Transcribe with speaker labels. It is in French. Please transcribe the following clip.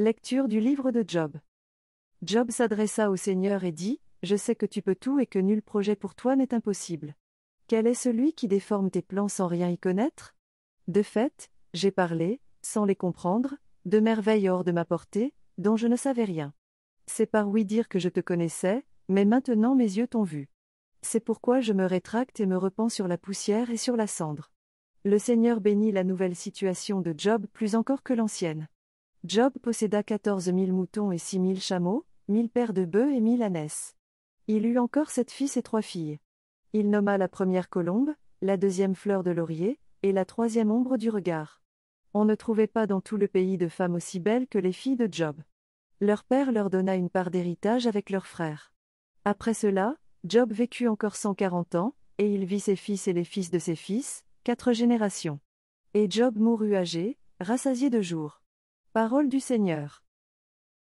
Speaker 1: Lecture du livre de Job. Job s'adressa au Seigneur et dit, Je sais que tu peux tout et que nul projet pour toi n'est impossible. Quel est celui qui déforme tes plans sans rien y connaître De fait, j'ai parlé, sans les comprendre, de merveilles hors de ma portée, dont je ne savais rien. C'est par oui dire que je te connaissais, mais maintenant mes yeux t'ont vu. C'est pourquoi je me rétracte et me repens sur la poussière et sur la cendre. Le Seigneur bénit la nouvelle situation de Job plus encore que l'ancienne. Job posséda quatorze mille moutons et six mille chameaux, mille paires de bœufs et mille ânesses. Il eut encore sept fils et trois filles. Il nomma la première colombe, la deuxième fleur de laurier, et la troisième ombre du regard. On ne trouvait pas dans tout le pays de femmes aussi belles que les filles de Job. Leur père leur donna une part d'héritage avec leurs frères. Après cela, Job vécut encore cent quarante ans, et il vit ses fils et les fils de ses fils, quatre générations. Et Job mourut âgé, rassasié de jours. Parole du Seigneur.